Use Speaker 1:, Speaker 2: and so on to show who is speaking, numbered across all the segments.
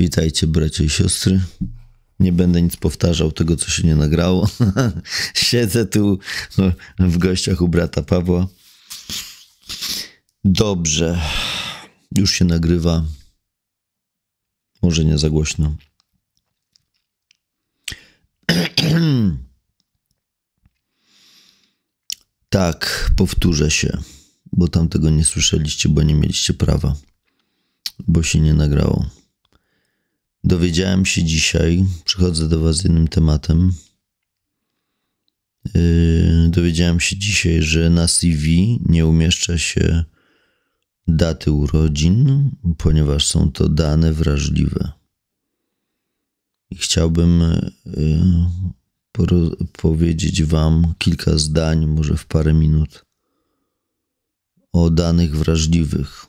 Speaker 1: Witajcie, bracia i siostry. Nie będę nic powtarzał tego, co się nie nagrało. Siedzę tu w gościach u brata Pawła. Dobrze. Już się nagrywa. Może nie za głośno. tak, powtórzę się, bo tam tego nie słyszeliście, bo nie mieliście prawa, bo się nie nagrało. Dowiedziałem się dzisiaj, przychodzę do Was z innym tematem. Yy, dowiedziałem się dzisiaj, że na CV nie umieszcza się daty urodzin, ponieważ są to dane wrażliwe. I chciałbym yy, powiedzieć Wam kilka zdań, może w parę minut, o danych wrażliwych,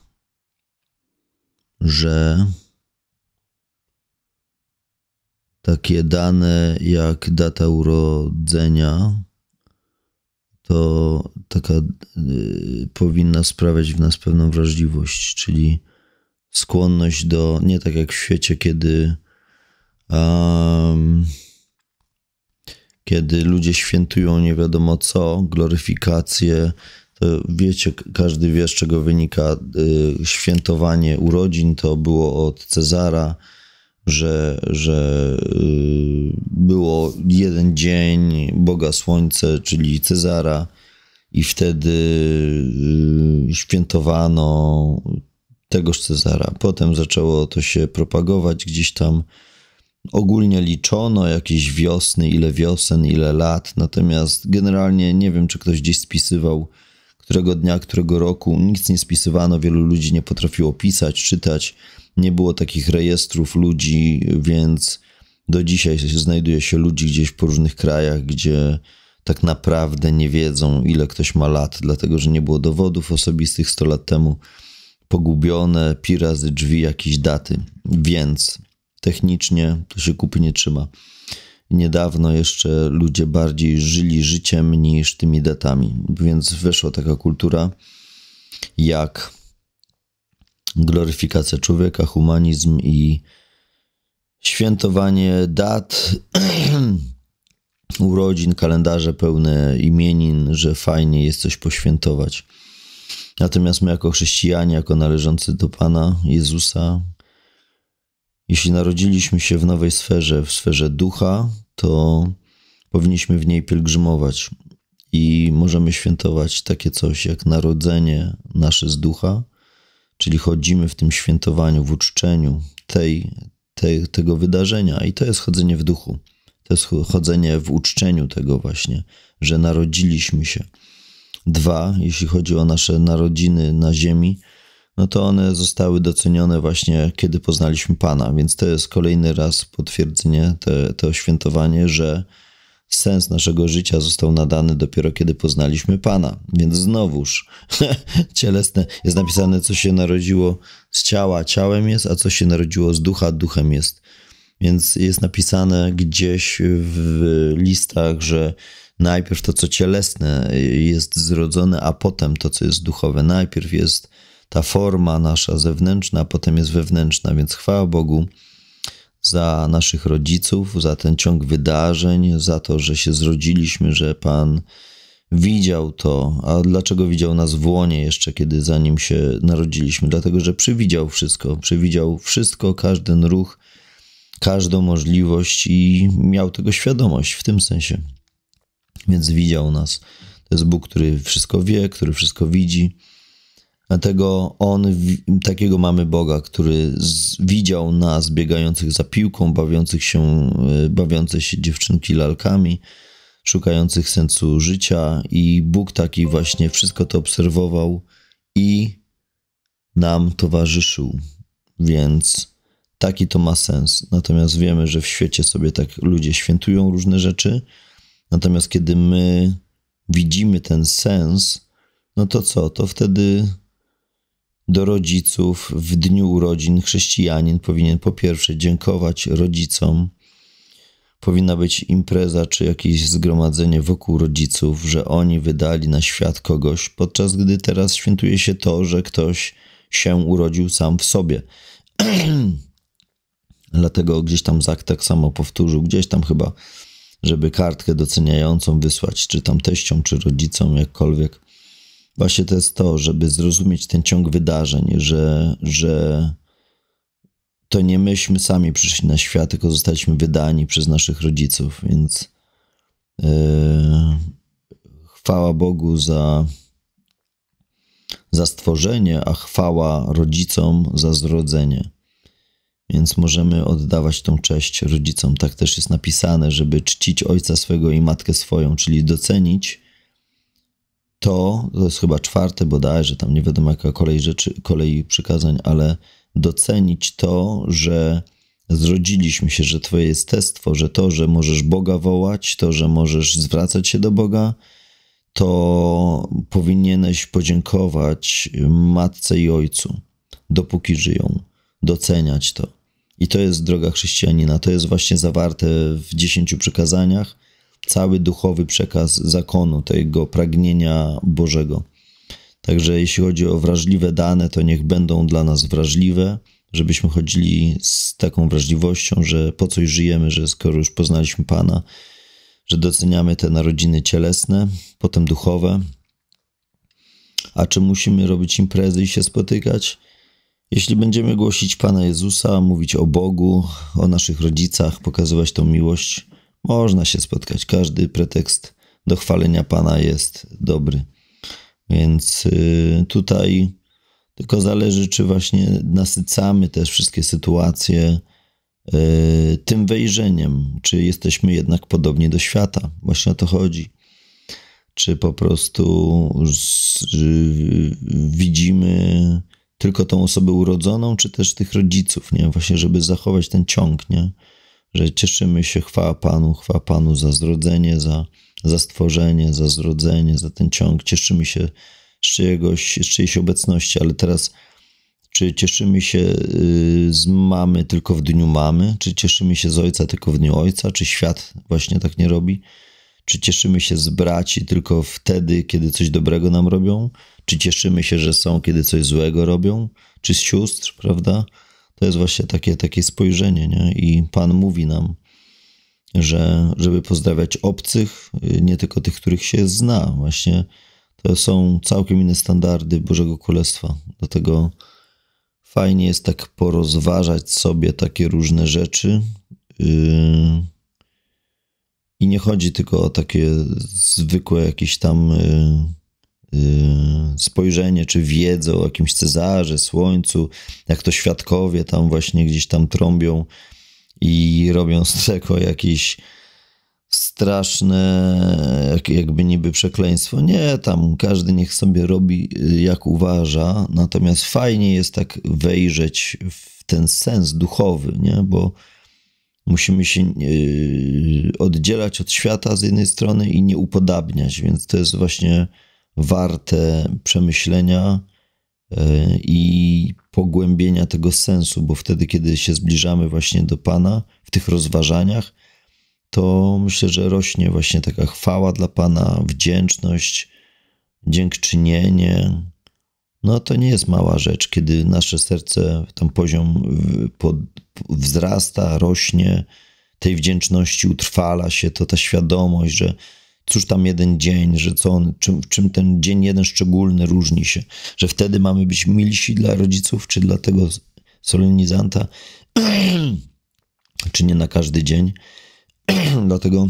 Speaker 1: że takie dane jak data urodzenia, to taka y, powinna sprawiać w nas pewną wrażliwość, czyli skłonność do, nie tak jak w świecie, kiedy um, kiedy ludzie świętują nie wiadomo co, gloryfikację, to wiecie, każdy wie z czego wynika y, świętowanie urodzin, to było od Cezara, że, że y, było jeden dzień Boga Słońce, czyli Cezara, i wtedy y, świętowano tegoż Cezara. Potem zaczęło to się propagować gdzieś tam. Ogólnie liczono jakieś wiosny, ile wiosen, ile lat, natomiast generalnie nie wiem, czy ktoś gdzieś spisywał którego dnia, którego roku nic nie spisywano, wielu ludzi nie potrafiło pisać, czytać, nie było takich rejestrów ludzi, więc do dzisiaj znajduje się ludzi gdzieś po różnych krajach, gdzie tak naprawdę nie wiedzą, ile ktoś ma lat, dlatego że nie było dowodów osobistych 100 lat temu, pogubione pirazy drzwi jakieś daty, więc technicznie to się kupy nie trzyma niedawno jeszcze ludzie bardziej żyli życiem niż tymi datami, więc wyszła taka kultura jak gloryfikacja człowieka, humanizm i świętowanie dat, urodzin, kalendarze pełne imienin, że fajnie jest coś poświętować. Natomiast my, jako chrześcijanie, jako należący do Pana Jezusa, jeśli narodziliśmy się w nowej sferze, w sferze ducha, to powinniśmy w niej pielgrzymować i możemy świętować takie coś jak narodzenie nasze z ducha, czyli chodzimy w tym świętowaniu, w uczczeniu tej, tej, tego wydarzenia i to jest chodzenie w duchu. To jest chodzenie w uczczeniu tego właśnie, że narodziliśmy się. Dwa, jeśli chodzi o nasze narodziny na ziemi, no to one zostały docenione właśnie kiedy poznaliśmy Pana. Więc to jest kolejny raz potwierdzenie, te, to świętowanie, że sens naszego życia został nadany dopiero kiedy poznaliśmy Pana. Więc znowuż cielesne jest napisane, co się narodziło z ciała, ciałem jest, a co się narodziło z ducha, duchem jest. Więc jest napisane gdzieś w listach, że najpierw to, co cielesne jest zrodzone, a potem to, co jest duchowe. Najpierw jest ta forma nasza zewnętrzna, potem jest wewnętrzna, więc chwała Bogu za naszych rodziców, za ten ciąg wydarzeń, za to, że się zrodziliśmy, że Pan widział to. A dlaczego widział nas w łonie jeszcze, kiedy zanim się narodziliśmy? Dlatego, że przewidział wszystko, przewidział wszystko, każdy ruch, każdą możliwość i miał tego świadomość w tym sensie. Więc widział nas. To jest Bóg, który wszystko wie, który wszystko widzi Dlatego on, takiego mamy Boga, który z, widział nas biegających za piłką, bawiących się, e, bawiące się dziewczynki lalkami, szukających sensu życia i Bóg taki właśnie wszystko to obserwował i nam towarzyszył. Więc taki to ma sens. Natomiast wiemy, że w świecie sobie tak ludzie świętują różne rzeczy. Natomiast kiedy my widzimy ten sens, no to co? To wtedy do rodziców w dniu urodzin chrześcijanin powinien po pierwsze dziękować rodzicom. Powinna być impreza czy jakieś zgromadzenie wokół rodziców, że oni wydali na świat kogoś, podczas gdy teraz świętuje się to, że ktoś się urodził sam w sobie. Dlatego gdzieś tam Zak tak samo powtórzył, gdzieś tam chyba, żeby kartkę doceniającą wysłać, czy tam teściom, czy rodzicom, jakkolwiek właśnie to jest to, żeby zrozumieć ten ciąg wydarzeń, że, że to nie myśmy sami przyszli na świat, tylko zostaliśmy wydani przez naszych rodziców, więc yy, chwała Bogu za, za stworzenie, a chwała rodzicom za zrodzenie. Więc możemy oddawać tą cześć rodzicom. Tak też jest napisane, żeby czcić ojca swego i matkę swoją, czyli docenić to, to jest chyba czwarte bodajże, tam nie wiadomo jaka kolej rzeczy, kolej przykazań, ale docenić to, że zrodziliśmy się, że Twoje testwo, że to, że możesz Boga wołać, to, że możesz zwracać się do Boga, to powinieneś podziękować matce i ojcu, dopóki żyją, doceniać to. I to jest droga chrześcijanina, to jest właśnie zawarte w dziesięciu przykazaniach, cały duchowy przekaz zakonu, tego pragnienia Bożego. Także jeśli chodzi o wrażliwe dane, to niech będą dla nas wrażliwe, żebyśmy chodzili z taką wrażliwością, że po coś żyjemy, że skoro już poznaliśmy Pana, że doceniamy te narodziny cielesne, potem duchowe. A czy musimy robić imprezy i się spotykać? Jeśli będziemy głosić Pana Jezusa, mówić o Bogu, o naszych rodzicach, pokazywać tą miłość, można się spotkać. Każdy pretekst do chwalenia Pana jest dobry. Więc y, tutaj tylko zależy, czy właśnie nasycamy te wszystkie sytuacje y, tym wejrzeniem, czy jesteśmy jednak podobni do świata. Właśnie o to chodzi. Czy po prostu widzimy tylko tą osobę urodzoną, czy też tych rodziców, nie? Właśnie, żeby zachować ten ciąg, nie? że cieszymy się, chwała Panu, chwała Panu za zrodzenie, za, za stworzenie, za zrodzenie, za ten ciąg. Cieszymy się z, czyjegoś, z czyjejś obecności, ale teraz czy cieszymy się y, z mamy tylko w dniu mamy, czy cieszymy się z ojca tylko w dniu ojca, czy świat właśnie tak nie robi, czy cieszymy się z braci tylko wtedy, kiedy coś dobrego nam robią, czy cieszymy się, że są, kiedy coś złego robią, czy z sióstr, prawda? To jest właśnie takie, takie spojrzenie, nie? I Pan mówi nam, że żeby pozdrawiać obcych, y, nie tylko tych, których się zna, właśnie to są całkiem inne standardy Bożego Królestwa. Dlatego fajnie jest tak porozważać sobie takie różne rzeczy. Y, I nie chodzi tylko o takie zwykłe jakieś tam y, Y, spojrzenie czy wiedzę o jakimś Cezarze, Słońcu, jak to świadkowie tam właśnie gdzieś tam trąbią i robią z tego jakieś straszne, jakby niby przekleństwo. Nie, tam każdy niech sobie robi y, jak uważa, natomiast fajnie jest tak wejrzeć w ten sens duchowy, nie? bo musimy się y, oddzielać od świata z jednej strony i nie upodabniać, więc to jest właśnie warte przemyślenia e, i pogłębienia tego sensu, bo wtedy, kiedy się zbliżamy właśnie do Pana w tych rozważaniach, to myślę, że rośnie właśnie taka chwała dla Pana, wdzięczność, dziękczynienie. No to nie jest mała rzecz, kiedy nasze serce, tam poziom wzrasta, rośnie, tej wdzięczności utrwala się, to ta świadomość, że cóż tam jeden dzień, że co on, czym, czym ten dzień jeden szczególny różni się, że wtedy mamy być milsi dla rodziców, czy dla tego solenizanta, czy nie na każdy dzień. Dlatego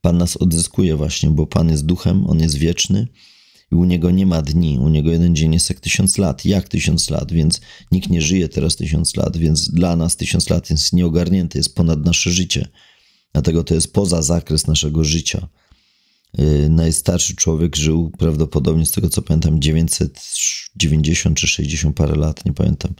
Speaker 1: Pan nas odzyskuje właśnie, bo Pan jest duchem, On jest wieczny i u Niego nie ma dni. U Niego jeden dzień jest jak tysiąc lat, jak tysiąc lat, więc nikt nie żyje teraz tysiąc lat, więc dla nas tysiąc lat jest nieogarnięte, jest ponad nasze życie. Dlatego to jest poza zakres naszego życia. Y, najstarszy człowiek żył prawdopodobnie, z tego co pamiętam, 990 czy 60 parę lat, nie pamiętam,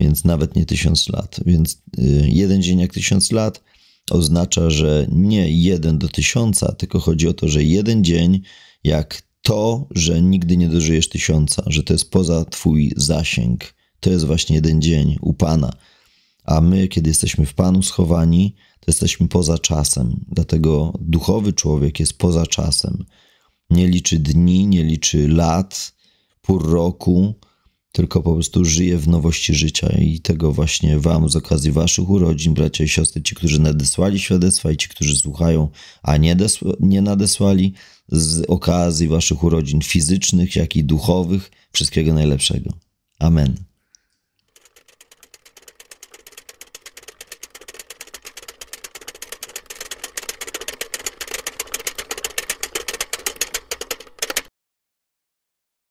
Speaker 1: więc nawet nie 1000 lat. Więc y, jeden dzień jak 1000 lat oznacza, że nie jeden do tysiąca, tylko chodzi o to, że jeden dzień jak to, że nigdy nie dożyjesz tysiąca, że to jest poza twój zasięg. To jest właśnie jeden dzień u Pana a my, kiedy jesteśmy w Panu schowani, to jesteśmy poza czasem. Dlatego duchowy człowiek jest poza czasem. Nie liczy dni, nie liczy lat, pór roku, tylko po prostu żyje w nowości życia i tego właśnie Wam z okazji Waszych urodzin, bracia i siostry, ci, którzy nadesłali świadectwa i ci, którzy słuchają, a nie, nie nadesłali, z okazji Waszych urodzin fizycznych, jak i duchowych, wszystkiego najlepszego. Amen.